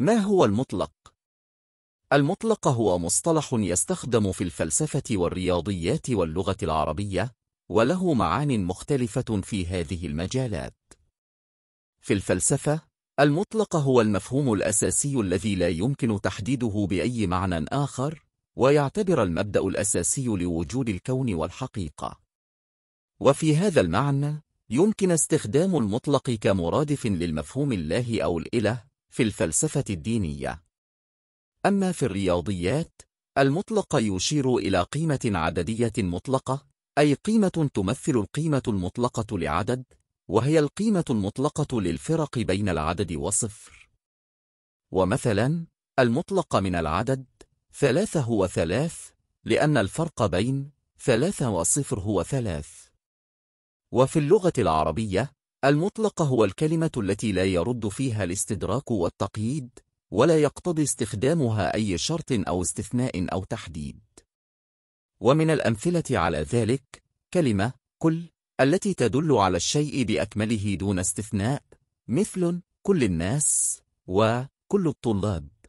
ما هو المطلق؟ المطلق هو مصطلح يستخدم في الفلسفة والرياضيات واللغة العربية وله معان مختلفة في هذه المجالات في الفلسفة المطلق هو المفهوم الأساسي الذي لا يمكن تحديده بأي معنى آخر ويعتبر المبدأ الأساسي لوجود الكون والحقيقة وفي هذا المعنى يمكن استخدام المطلق كمرادف للمفهوم الله أو الإله في الفلسفة الدينية أما في الرياضيات المطلق يشير إلى قيمة عددية مطلقة أي قيمة تمثل القيمة المطلقة لعدد وهي القيمة المطلقة للفرق بين العدد والصفر ومثلا المطلق من العدد ثلاثة هو ثلاث لأن الفرق بين ثلاثة وصفر هو ثلاث وفي اللغة العربية المطلق هو الكلمة التي لا يرد فيها الاستدراك والتقييد ولا يقتضي استخدامها أي شرط أو استثناء أو تحديد ومن الأمثلة على ذلك كلمة كل التي تدل على الشيء بأكمله دون استثناء مثل كل الناس وكل الطلاب